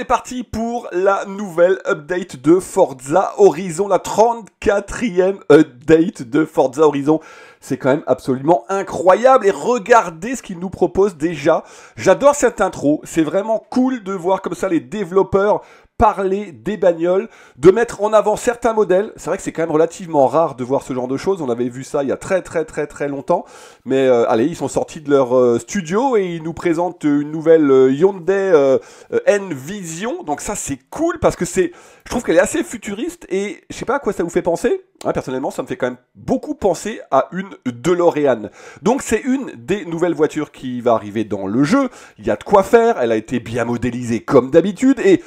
est parti pour la nouvelle update de Forza Horizon, la 34e update de Forza Horizon. C'est quand même absolument incroyable et regardez ce qu'il nous propose déjà. J'adore cette intro, c'est vraiment cool de voir comme ça les développeurs parler des bagnoles, de mettre en avant certains modèles. C'est vrai que c'est quand même relativement rare de voir ce genre de choses. On avait vu ça il y a très très très très longtemps. Mais euh, allez, ils sont sortis de leur euh, studio et ils nous présentent une nouvelle euh, Hyundai N-Vision. Donc ça c'est cool parce que c'est, je trouve qu'elle est assez futuriste et je sais pas à quoi ça vous fait penser. Hein, personnellement, ça me fait quand même beaucoup penser à une DeLorean. Donc c'est une des nouvelles voitures qui va arriver dans le jeu. Il y a de quoi faire. Elle a été bien modélisée comme d'habitude et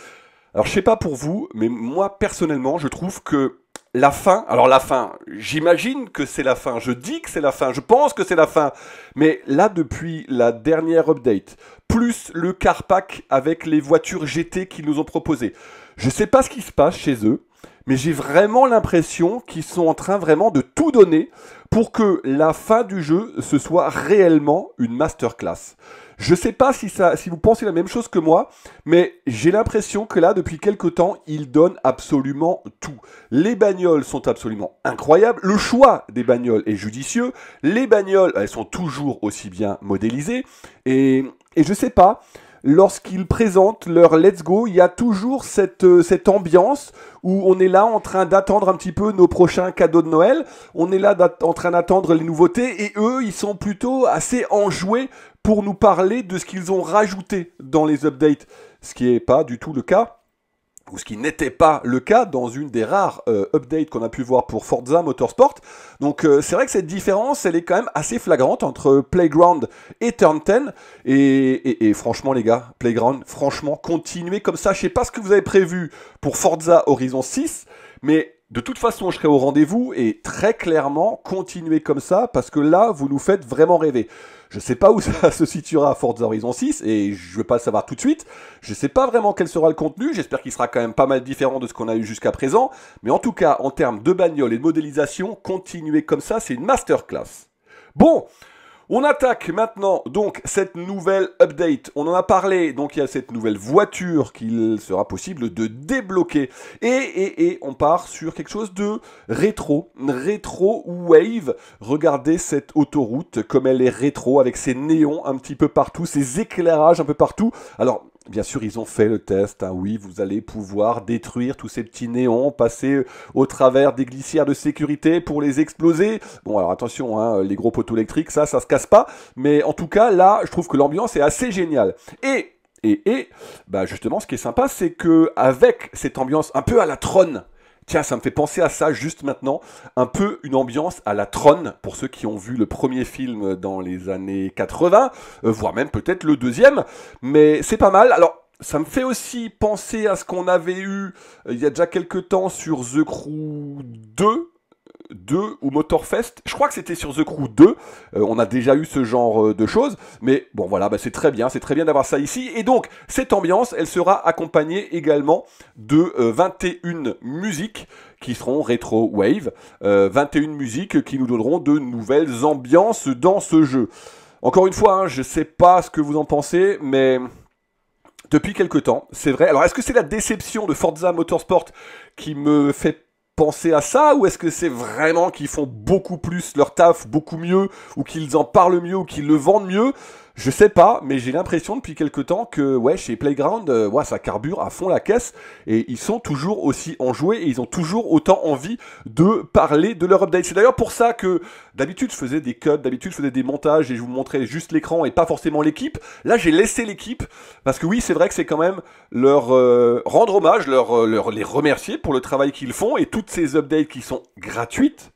alors je sais pas pour vous, mais moi personnellement, je trouve que la fin, alors la fin, j'imagine que c'est la fin, je dis que c'est la fin, je pense que c'est la fin, mais là depuis la dernière update, plus le car pack avec les voitures GT qu'ils nous ont proposées, je sais pas ce qui se passe chez eux, mais j'ai vraiment l'impression qu'ils sont en train vraiment de tout donner pour que la fin du jeu, ce soit réellement une masterclass. Je ne sais pas si, ça, si vous pensez la même chose que moi, mais j'ai l'impression que là, depuis quelque temps, ils donnent absolument tout. Les bagnoles sont absolument incroyables, le choix des bagnoles est judicieux, les bagnoles, elles sont toujours aussi bien modélisées, et, et je sais pas, lorsqu'ils présentent leur Let's Go, il y a toujours cette, euh, cette ambiance où on est là en train d'attendre un petit peu nos prochains cadeaux de Noël, on est là en train d'attendre les nouveautés, et eux, ils sont plutôt assez enjoués pour nous parler de ce qu'ils ont rajouté dans les updates, ce qui n'est pas du tout le cas ou ce qui n'était pas le cas dans une des rares euh, updates qu'on a pu voir pour Forza Motorsport. Donc euh, c'est vrai que cette différence, elle est quand même assez flagrante entre Playground et Turn 10. Et, franchement les gars, Playground, franchement, continuez comme ça. Je ne sais pas ce que vous avez prévu pour Forza Horizon 6, mais de toute façon, je serai au rendez-vous et très clairement, continuez comme ça parce que là, vous nous faites vraiment rêver. Je ne sais pas où ça se situera à Forza Horizon 6 et je veux pas le savoir tout de suite. Je ne sais pas vraiment quel sera le contenu. J'espère qu'il sera quand même pas mal différent de ce qu'on a eu jusqu'à présent. Mais en tout cas, en termes de bagnole et de modélisation, continuez comme ça, c'est une masterclass. Bon, on attaque maintenant donc cette nouvelle update. On en a parlé, donc il y a cette nouvelle voiture qu'il sera possible de débloquer. Et, et, et on part sur quelque chose de rétro, rétro wave. Regardez cette autoroute, comme elle est rétro, avec ses néons un petit peu partout, ses éclairages un peu partout. Alors, Bien sûr, ils ont fait le test. Hein. Oui, vous allez pouvoir détruire tous ces petits néons, passer euh, au travers des glissières de sécurité pour les exploser. Bon, alors attention, hein, euh, les gros poteaux électriques, ça, ça se casse pas. Mais en tout cas, là, je trouve que l'ambiance est assez géniale. Et et, et bah justement, ce qui est sympa, c'est que avec cette ambiance un peu à la trône, Tiens, ça me fait penser à ça juste maintenant. Un peu une ambiance à la trône pour ceux qui ont vu le premier film dans les années 80, euh, voire même peut-être le deuxième. Mais c'est pas mal. Alors, ça me fait aussi penser à ce qu'on avait eu euh, il y a déjà quelques temps sur The Crew 2, 2 ou Motorfest. Je crois que c'était sur The Crew 2. Euh, on a déjà eu ce genre euh, de choses. Mais bon, voilà, bah, c'est très bien. C'est très bien d'avoir ça ici. Et donc, cette ambiance, elle sera accompagnée également de 21 euh, musiques qui seront retro wave. 21 musiques qui nous donneront de nouvelles ambiances dans ce jeu. Encore une fois, hein, je ne sais pas ce que vous en pensez, mais depuis quelques temps, c'est vrai. Alors, est-ce que c'est la déception de Forza Motorsport qui me fait penser à ça ou est-ce que c'est vraiment qu'ils font beaucoup plus leur taf, beaucoup mieux, ou qu'ils en parlent mieux, ou qu'ils le vendent mieux je sais pas, mais j'ai l'impression depuis quelques temps que ouais, chez Playground, euh, ça carbure à fond la caisse et ils sont toujours aussi enjoués et ils ont toujours autant envie de parler de leur update. C'est d'ailleurs pour ça que d'habitude je faisais des cuts, d'habitude je faisais des montages et je vous montrais juste l'écran et pas forcément l'équipe. Là, j'ai laissé l'équipe parce que oui, c'est vrai que c'est quand même leur euh, rendre hommage, leur, euh, leur les remercier pour le travail qu'ils font et toutes ces updates qui sont gratuites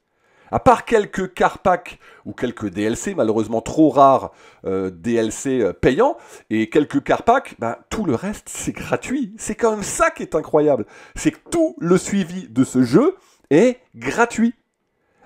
à part quelques carpacks ou quelques DLC, malheureusement trop rares, euh, DLC euh, payants, et quelques carpacks, packs ben, tout le reste c'est gratuit. C'est quand même ça qui est incroyable. C'est que tout le suivi de ce jeu est gratuit.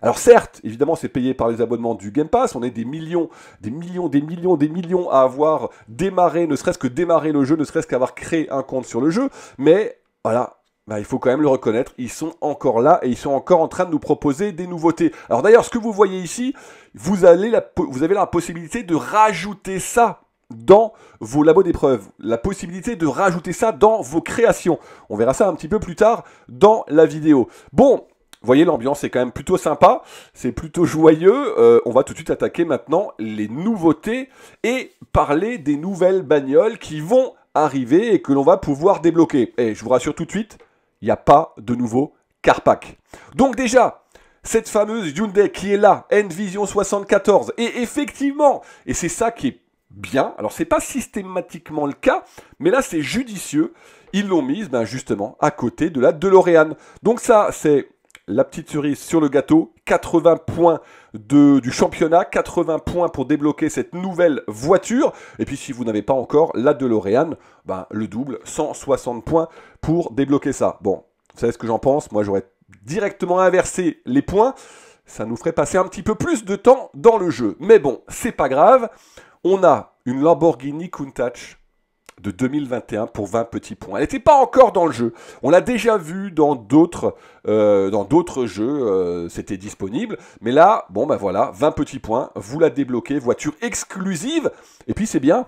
Alors certes, évidemment, c'est payé par les abonnements du Game Pass. On est des millions, des millions, des millions, des millions à avoir démarré, ne serait-ce que démarré le jeu, ne serait-ce qu'avoir créé un compte sur le jeu. Mais voilà, bah, il faut quand même le reconnaître, ils sont encore là et ils sont encore en train de nous proposer des nouveautés. Alors d'ailleurs, ce que vous voyez ici, vous, avez la possibilité de rajouter ça dans vos labos d'épreuves, la possibilité de rajouter ça dans vos créations. On verra ça un petit peu plus tard dans la vidéo. Bon, vous voyez l'ambiance est quand même plutôt sympa, c'est plutôt joyeux. Euh, on va tout de suite attaquer maintenant les nouveautés et parler des nouvelles bagnoles qui vont arriver et que l'on va pouvoir débloquer. Et je vous rassure tout de suite, il n'y a pas de nouveau Carpac. Donc déjà, cette fameuse Hyundai qui est là, N-Vision 74, et effectivement, et c'est ça qui est bien, alors c'est pas systématiquement le cas, mais là c'est judicieux, ils l'ont mise ben, justement à côté de la DeLorean. Donc ça, c'est la petite cerise sur le gâteau, 80 points de, du championnat, 80 points pour débloquer cette nouvelle voiture. Et puis si vous n'avez pas encore la DeLorean, ben, le double, 160 points pour débloquer ça. Bon, vous savez ce que j'en pense, moi j'aurais directement inversé les points. Ça nous ferait passer un petit peu plus de temps dans le jeu. Mais bon, c'est pas grave. On a une Lamborghini Countach de 2021 pour 20 petits points. Elle n'était pas encore dans le jeu. On l'a déjà vu dans d'autres euh, dans d'autres jeux, euh, c'était disponible. Mais là, bon ben voilà, 20 petits points, vous la débloquez, voiture exclusive. Et puis c'est bien,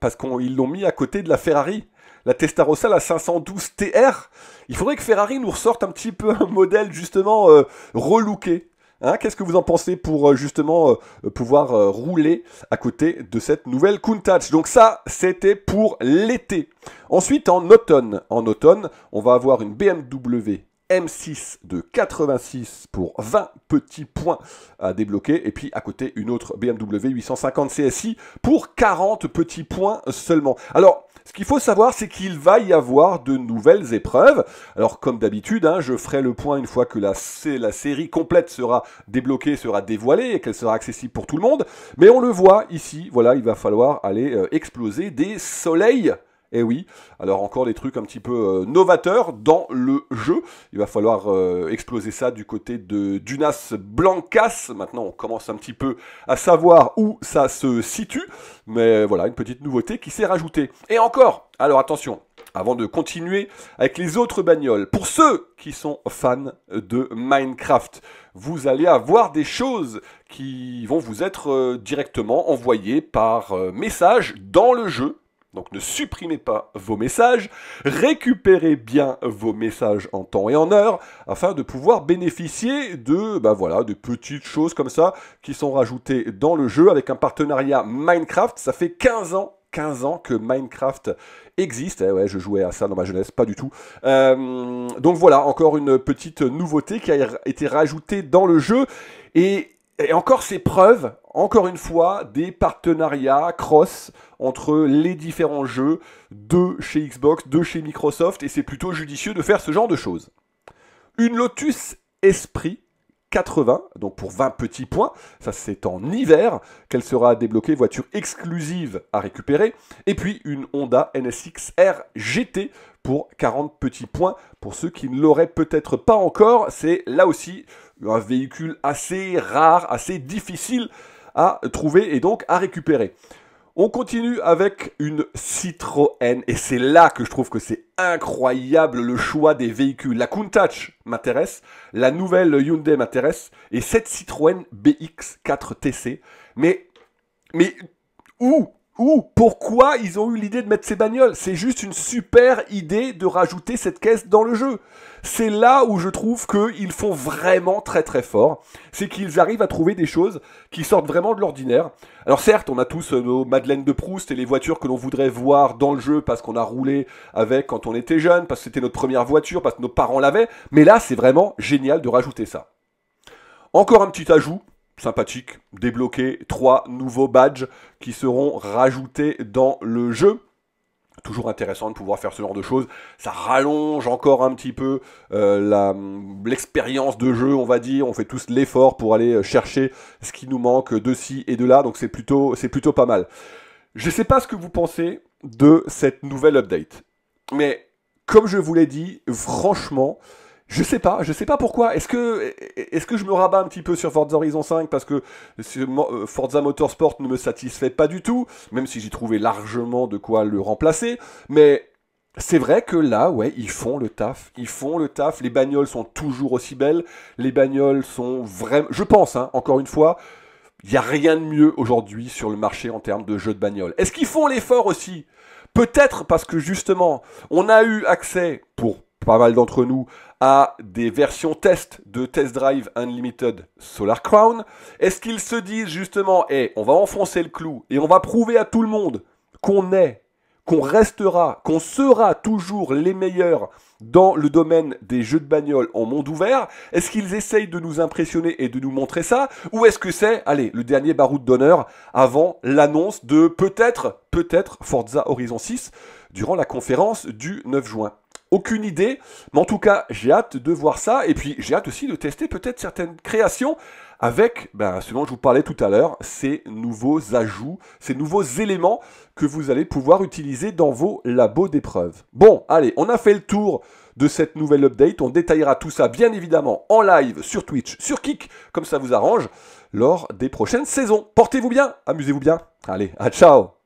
parce qu'ils l'ont mis à côté de la Ferrari. La Testarossa, la 512 TR. Il faudrait que Ferrari nous ressorte un petit peu un modèle justement relouqué relooké Hein, qu'est-ce que vous en pensez pour euh, justement euh, pouvoir euh, rouler à côté de cette nouvelle Countach Donc ça, c'était pour l'été. Ensuite, en automne, en automne, on va avoir une BMW M6 de 86 pour 20 petits points à débloquer. Et puis à côté, une autre BMW 850 CSI pour 40 petits points seulement. Alors, ce qu'il faut savoir, c'est qu'il va y avoir de nouvelles épreuves. Alors, comme d'habitude, hein, je ferai le point une fois que la, la série complète sera débloquée, sera dévoilée et qu'elle sera accessible pour tout le monde. Mais on le voit ici, voilà, il va falloir aller euh, exploser des soleils et eh oui, alors encore des trucs un petit peu euh, novateurs dans le jeu. Il va falloir euh, exploser ça du côté de Dunas Blancas. Maintenant, on commence un petit peu à savoir où ça se situe. Mais voilà, une petite nouveauté qui s'est rajoutée. Et encore, alors attention, avant de continuer avec les autres bagnoles, pour ceux qui sont fans de Minecraft, vous allez avoir des choses qui vont vous être euh, directement envoyées par message dans le jeu donc ne supprimez pas vos messages, récupérez bien vos messages en temps et en heure afin de pouvoir bénéficier de bah voilà, de petites choses comme ça qui sont rajoutées dans le jeu avec un partenariat Minecraft, ça fait 15 ans 15 ans que Minecraft existe. Eh ouais, je jouais à ça dans ma jeunesse, pas du tout. Euh, donc voilà, encore une petite nouveauté qui a été rajoutée dans le jeu. Et et encore ces preuves, encore une fois, des partenariats cross entre les différents jeux de chez Xbox, de chez Microsoft, et c'est plutôt judicieux de faire ce genre de choses. Une Lotus Esprit 80, donc pour 20 petits points, ça c'est en hiver qu'elle sera débloquée, voiture exclusive à récupérer, et puis une Honda NSX R GT pour 40 petits points. Pour ceux qui ne l'auraient peut-être pas encore, c'est là aussi un véhicule assez rare, assez difficile à trouver et donc à récupérer. On continue avec une Citroën et c'est là que je trouve que c'est incroyable le choix des véhicules. La Countach m'intéresse, la nouvelle Hyundai m'intéresse et cette Citroën BX4 TC. Mais mais où ou pourquoi ils ont eu l'idée de mettre ces bagnoles C'est juste une super idée de rajouter cette caisse dans le jeu. C'est là où je trouve qu'ils font vraiment très très fort. C'est qu'ils arrivent à trouver des choses qui sortent vraiment de l'ordinaire. Alors certes, on a tous euh, nos Madeleine de Proust et les voitures que l'on voudrait voir dans le jeu parce qu'on a roulé avec quand on était jeune, parce que c'était notre première voiture, parce que nos parents l'avaient. Mais là, c'est vraiment génial de rajouter ça. Encore un petit ajout sympathique, débloquer trois nouveaux badges qui seront rajoutés dans le jeu. Toujours intéressant de pouvoir faire ce genre de choses. Ça rallonge encore un petit peu euh, l'expérience de jeu, on va dire. On fait tous l'effort pour aller euh, chercher ce qui nous manque de ci et de là. Donc c'est plutôt, plutôt pas mal. Je ne sais pas ce que vous pensez de cette nouvelle update. Mais comme je vous l'ai dit, franchement, je sais pas, je sais pas pourquoi. Est-ce que, est que je me rabats un petit peu sur Forza Horizon 5 parce que euh, Forza Motorsport ne me satisfait pas du tout, même si j'ai trouvé largement de quoi le remplacer. Mais c'est vrai que là, ouais, ils font le taf, ils font le taf. Les bagnoles sont toujours aussi belles. Les bagnoles sont vraiment, je pense, hein, encore une fois, il n'y a rien de mieux aujourd'hui sur le marché en termes de jeux de bagnoles. Est-ce qu'ils font l'effort aussi Peut-être parce que justement, on a eu accès pour pas mal d'entre nous à des versions test de Test Drive Unlimited Solar Crown Est-ce qu'ils se disent justement, hé, on va enfoncer le clou et on va prouver à tout le monde qu'on est, qu'on restera, qu'on sera toujours les meilleurs dans le domaine des jeux de bagnole en monde ouvert Est-ce qu'ils essayent de nous impressionner et de nous montrer ça Ou est-ce que c'est, allez, le dernier baroud d'honneur avant l'annonce de peut-être, peut-être Forza Horizon 6 durant la conférence du 9 juin aucune idée, mais en tout cas, j'ai hâte de voir ça, et puis j'ai hâte aussi de tester peut-être certaines créations avec ben, ce dont je vous parlais tout à l'heure, ces nouveaux ajouts, ces nouveaux éléments que vous allez pouvoir utiliser dans vos labos d'épreuves. Bon, allez, on a fait le tour de cette nouvelle update. On détaillera tout ça, bien évidemment, en live, sur Twitch, sur Kik, comme ça vous arrange, lors des prochaines saisons. Portez-vous bien, amusez-vous bien. Allez, à ciao